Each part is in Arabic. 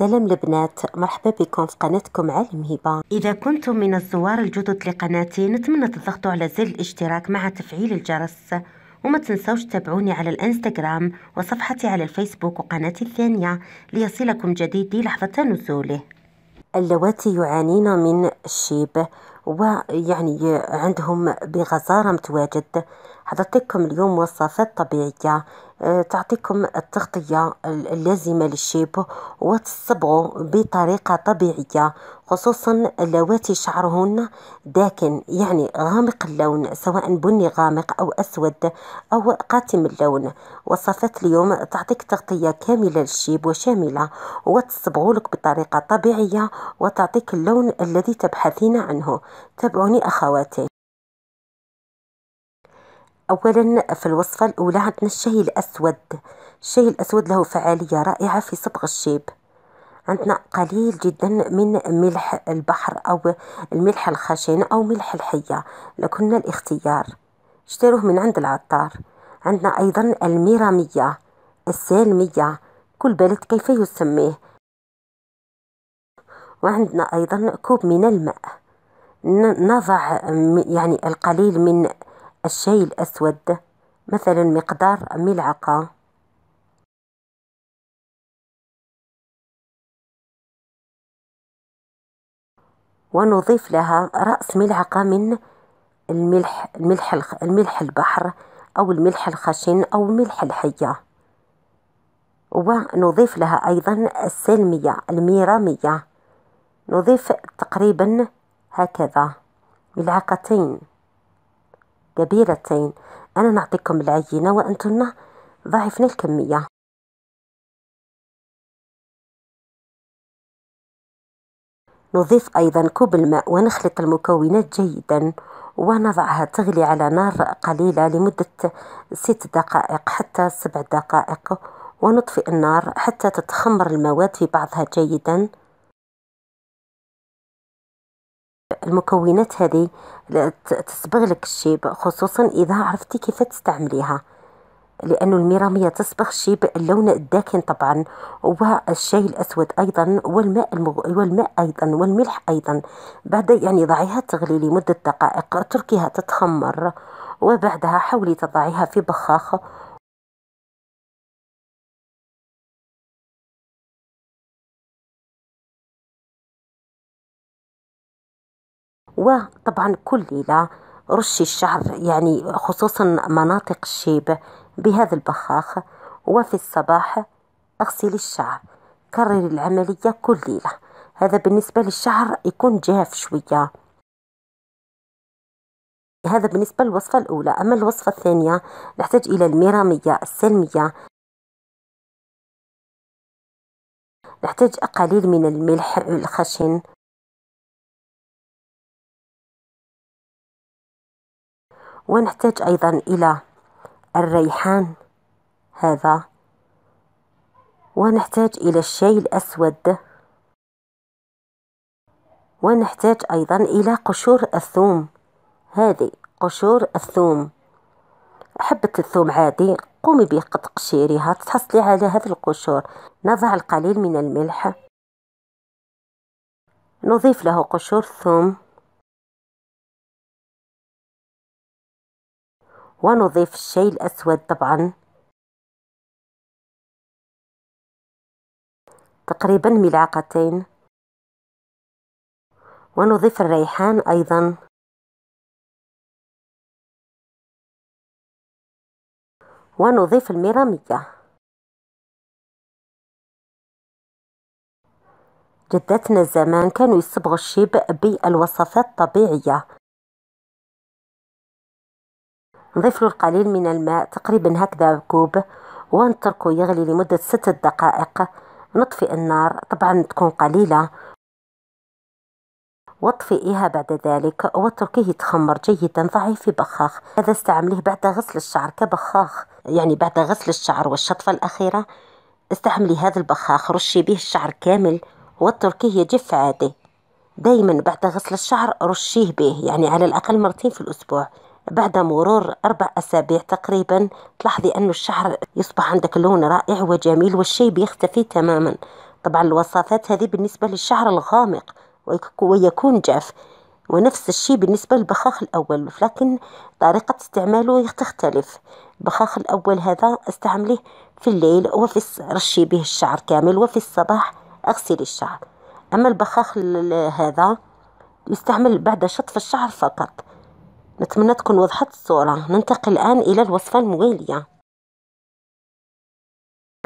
سلام البنات مرحبا بكم في قناتكم عالم هبة إذا كنتم من الزوار الجدد لقناتي نتمنى تضغطوا على زر الاشتراك مع تفعيل الجرس وما تنسوش تتابعوني على الانستغرام وصفحتي على الفيسبوك وقناتي الثانية ليصلكم جديدي لحظة نزوله اللواتي يعانين من الشيب ويعني عندهم بغزارة متواجد حضرتكم اليوم وصفات طبيعية آه، تعطيكم التغطية اللازمة للشيب وتصبغوا بطريقة طبيعية خصوصا اللواتي شعرهن داكن يعني غامق اللون سواء بني غامق أو أسود أو قاتم اللون وصفات اليوم تعطيك تغطية كاملة للشيب وشاملة لك بطريقة طبيعية وتعطيك اللون الذي تبحثين عنه تابعوني أخواتي أولا في الوصفة الأولى عندنا الشاي الأسود الشاي الأسود له فعالية رائعة في صبغ الشيب عندنا قليل جدا من ملح البحر أو الملح الخشن أو ملح الحية لكن الاختيار اشتروه من عند العطار عندنا أيضا الميرامية السالمية كل بلد كيف يسميه وعندنا أيضا كوب من الماء نضع يعني القليل من الشاي الأسود مثلا مقدار ملعقة ونضيف لها رأس ملعقة من الملح الملح الملح البحر أو الملح الخشن أو الملح الحية ونضيف لها أيضا السلمية الميرامية نضيف تقريبا هكذا ملعقتين كبيرتين أنا نعطيكم العينة وأنتم ضعفنا الكمية نضيف أيضا كوب الماء ونخلط المكونات جيدا ونضعها تغلي على نار قليلة لمدة ست دقائق حتى سبع دقائق ونطفئ النار حتى تتخمر المواد في بعضها جيداً المكونات هذه تصبغ لك الشيب خصوصا إذا عرفتي كيف تستعمليها لأن الميرامية تصبغ الشيب اللون الداكن طبعا والشاي الأسود أيضا والماء, المغ... والماء أيضا والملح أيضا بعد يعني ضعيها تغلي لمدة دقائق تركيها تتخمر وبعدها حاولي تضعيها في بخاخ وطبعا كل ليلة رش الشعر يعني خصوصا مناطق الشيب بهذا البخاخ وفي الصباح أغسلي الشعر كرر العملية كل ليلة هذا بالنسبة للشعر يكون جاف شوية هذا بالنسبة للوصفة الأولى أما الوصفة الثانية نحتاج إلى الميرامية السلمية نحتاج قليل من الملح الخشن ونحتاج أيضا إلى الريحان هذا ونحتاج إلى الشاي الأسود ونحتاج أيضا إلى قشور الثوم هذه قشور الثوم حبة الثوم عادي قومي قشيرها تحصلي على هذه القشور نضع القليل من الملح نضيف له قشور ثوم ونضيف الشاي الأسود طبعا تقريبا ملعقتين ونضيف الريحان أيضا ونضيف الميرامية جداتنا زمان كانوا يصبغوا الشيب بالوصفات الطبيعية نضيف له القليل من الماء تقريبا هكذا كوب ونتركه يغلي لمدة ستة دقائق نطفئ النار طبعا تكون قليلة واطفئيها بعد ذلك واتركيه يتخمر جيدا ضعيه في بخاخ هذا استعمليه بعد غسل الشعر كبخاخ يعني بعد غسل الشعر والشطفة الأخيرة استعملي هذا البخاخ رشي به الشعر كامل واتركيه يجف عادي دايما بعد غسل الشعر رشيه به يعني على الأقل مرتين في الأسبوع بعد مرور أربع أسابيع تقريبا تلاحظي أن الشعر يصبح عندك لون رائع وجميل والشيء بيختفي تماما طبعا الوصفات هذه بالنسبة للشعر الغامق ويكون جاف ونفس الشيء بالنسبة للبخاخ الأول لكن طريقة استعماله تختلف البخاخ الأول هذا استعمله في الليل وفي رشي به الشعر كامل وفي الصباح أغسلي الشعر أما البخاخ هذا يستعمل بعد شطف الشعر فقط نتمنى تكون وضحت الصورة ننتقل الآن إلى الوصفة الموالية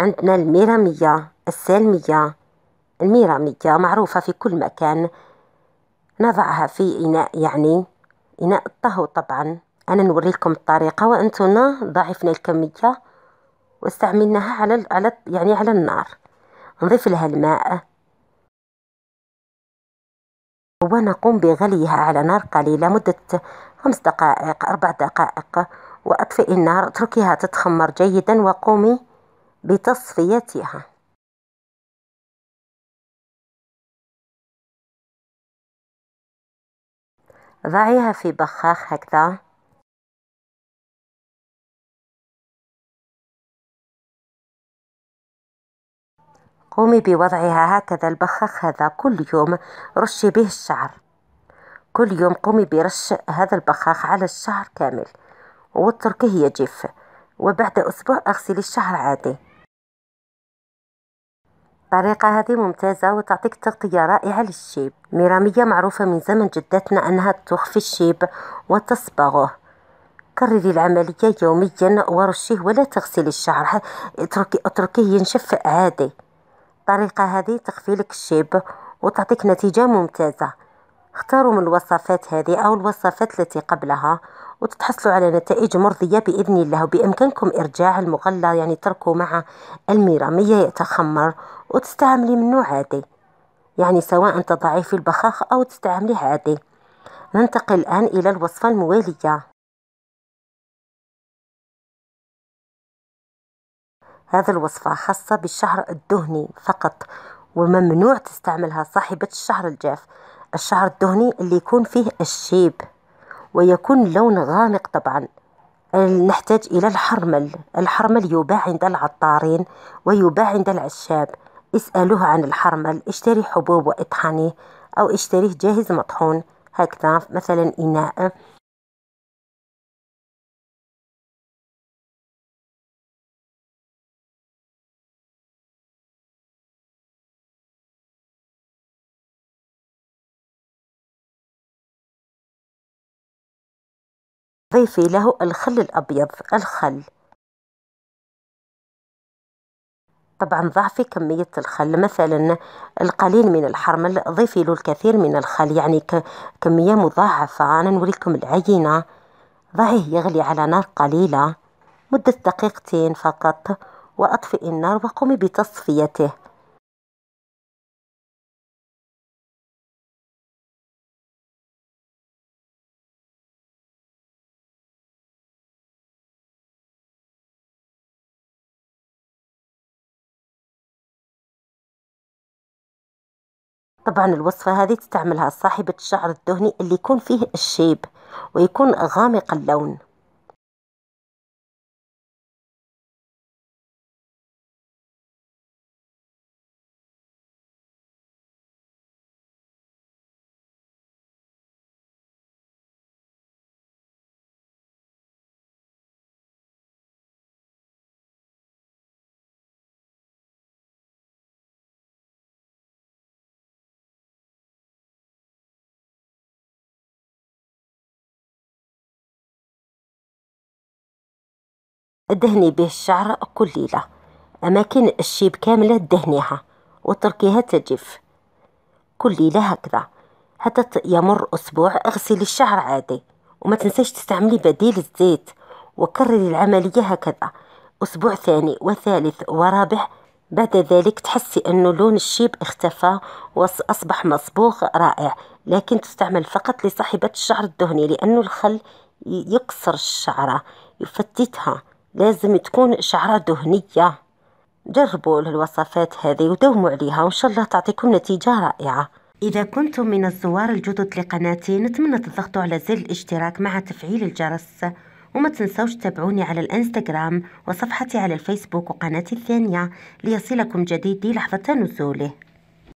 عندنا الميرامية السالمية الميرامية معروفة في كل مكان نضعها في إناء يعني إناء الطهو طبعا أنا نوريكم الطريقة وأنتنا ضعفنا الكمية واستعملناها على على يعني على النار نضيف لها الماء ونقوم بغليها على نار قليلة مدة خمس دقائق أربع دقائق وأطفئي النار اتركيها تتخمر جيدا وقومي بتصفيتها ضعيها في بخاخ هكذا قومي بوضعها هكذا البخاخ هذا كل يوم رشي به الشعر كل يوم قومي برش هذا البخاخ على الشعر كامل واتركيه يجف وبعد أسبوع أغسلي الشعر عادي الطريقة هذه ممتازة وتعطيك تغطية رائعة للشيب ميرامية معروفة من زمن جدتنا أنها تخفي الشيب وتصبغه كرري العملية يوميا ورشيه ولا تغسلي الشعر اتركي اتركيه ينشف عادي الطريقة هذه تخفي لك الشيب وتعطيك نتيجة ممتازة اختاروا من الوصفات هذه أو الوصفات التي قبلها وتتحصلوا على نتائج مرضية بإذن الله وبإمكانكم إرجاع المغلى يعني تركه مع الميرامية يتخمر وتستعملي منه عادي يعني سواء تضعي في البخاخ أو تستعمليه عادي ننتقل الآن إلى الوصفة الموالية هذه الوصفة خاصة بالشهر الدهني فقط وممنوع تستعملها صاحبة الشهر الجاف الشعر الدهني اللي يكون فيه الشيب ويكون لون غامق طبعا نحتاج إلى الحرمل الحرمل يباع عند العطارين ويباع عند العشاب اسألوه عن الحرمل اشتري حبوب واطحنيه أو اشتريه جاهز مطحون هكذا مثلا إناء ضيفي له الخل الأبيض الخل طبعا ضعفي كمية الخل مثلا القليل من الحرمل ضيفي له الكثير من الخل يعني كمية مضاعفة أنا نوريكم العينة ضعيه يغلي على نار قليلة مدة دقيقتين فقط وأطفئ النار وقومي بتصفيته طبعا الوصفة هذه تستعملها صاحبة الشعر الدهني اللي يكون فيه الشيب ويكون غامق اللون دهني به الشعر كل ليلة أماكن الشيب كاملة دهنيها وتركيها تجف كل ليلة هكذا حتى يمر أسبوع اغسلي الشعر عادي وما تنساش تستعملي بديل الزيت وكرري العملية هكذا أسبوع ثاني وثالث ورابع بعد ذلك تحسي أنه لون الشيب اختفى وأصبح مصبوغ رائع لكن تستعمل فقط لصاحبة الشعر الدهني لأنه الخل يقصر الشعرة يفتتها لازم تكون شعرة دهنية جربوا الوصفات هذه ودوموا عليها وإن شاء الله تعطيكم نتيجة رائعة إذا كنتم من الزوار الجدد لقناتي نتمنى تضغطوا على زر الاشتراك مع تفعيل الجرس وما تنسوش تتابعوني على الانستغرام وصفحتي على الفيسبوك وقناتي الثانية ليصلكم جديدي لحظة نزوله